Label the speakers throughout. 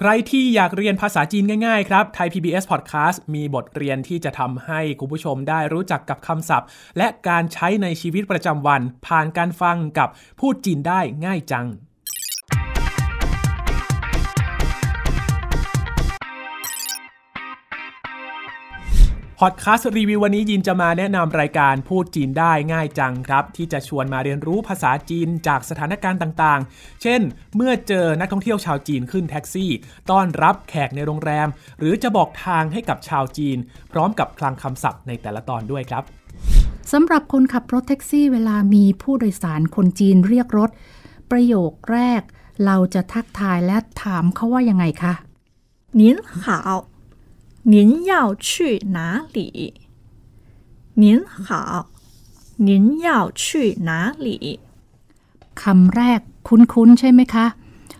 Speaker 1: ใครที่อยากเรียนภาษาจีนง่ายๆครับไทย PBS Podcast มีบทเรียนที่จะทำให้คุณผู้ชมได้รู้จักกับคำศัพท์ และการใช้ในชีวิตประจำวัน ผ่านการฟังกับพูดจีนได้ง่ายจังพอดคาสต์รีวิววันนี้ยินจะมาแนะนำรายการพูดจีนได้ง่ายจังครับ ที่จะชวนมาเรียนรู้ภาษาจีนจากสถานการณ์ต่าง ๆ เช่นเมื่อเจอนักท่องเที่ยวชาวจีนขึ้นแท็กซี่ต้อนรับแขกในโรงแรม หรือจะบอกทางให้กับชาวจีน พร้อมกับคลังคำศัพท์ในแต่ละตอนด้วยครับ
Speaker 2: สำหรับคนขับรถแท็กซี่เวลามีผู้โดยสารคนจีนเรียกรถ ประโยคแรก เราจะทักทายและถามเขาว่ายังไงคะ您
Speaker 3: 好您要去哪里？
Speaker 2: 您好，您要去哪里？คำแรกคุ้นๆใช่ไหมคะ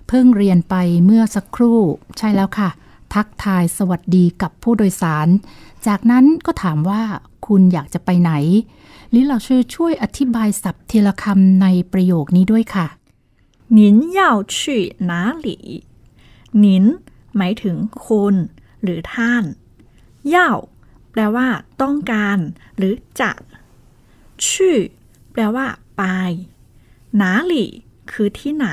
Speaker 2: เพิ่งเรียนไปเมื่อสักครู่ ใช่แล้วค่ะ ทักทายสวัสดีกับผู้โดยสาร จากนั้นก็ถามว่าคุณอยากจะไปไหนลิลาชื่อช่วยอธิบายศัพท์ทีละคำในประโยคนี้ด้วยค่ะ
Speaker 3: 您要去哪里您หมายถึงคุณหรือท่านเย่าแปลว่า ต้องการ หรือ จะ ชื่อ แปลว่า ไป หนาหลี่ คือ ที่ไหน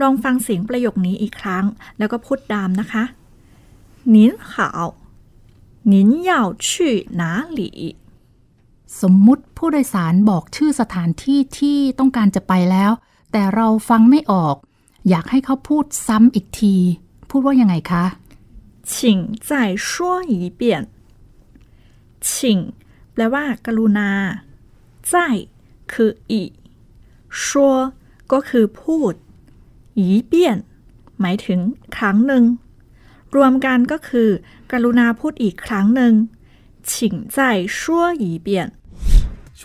Speaker 3: ลองฟังเสียงประโยคนี้อีกครั้ง แล้วก็พูดตามนะคะ您好您要去哪里
Speaker 2: สมมุติผู้โดยสารบอกชื่อสถานที่ที่ต้องการจะไปแล้ว แต่เราฟังไม่ออก อยากให้เขาพูดซ้ำอีกที พูดว่ายังไงคะ
Speaker 3: 请再说一遍请แปลว่ากรุณา再คืออีกชัวก็คือพูดอีเปียนหมายถึงครั้งหนึ่งรวมกันก็คือ กรุณาพูดอีกครั้งหนึ่ง请再说一遍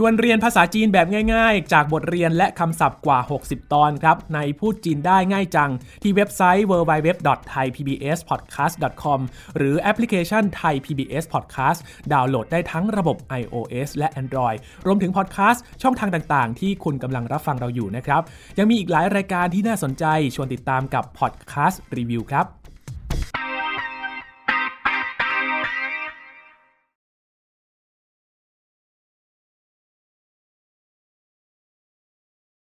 Speaker 1: ชวนเรียนภาษาจีนแบบง่ายๆ จากบทเรียนและคำศัพท์กว่า 60 ตอนครับ ในพูดจีนได้ง่ายจัง ที่เว็บไซต์ www.thaipbspodcast.com หรือแอปพลิเคชัน Thai PBS Podcast ดาวน์โหลดได้ทั้งระบบ iOS และ Android รวมถึงพอดแคสต์ช่องทางต่างๆ ที่คุณกำลังรับฟังเราอยู่นะครับ ยังมีอีกหลายรายการที่น่าสนใจชวนติดตามกับพอดแคสต์รีวิวครับ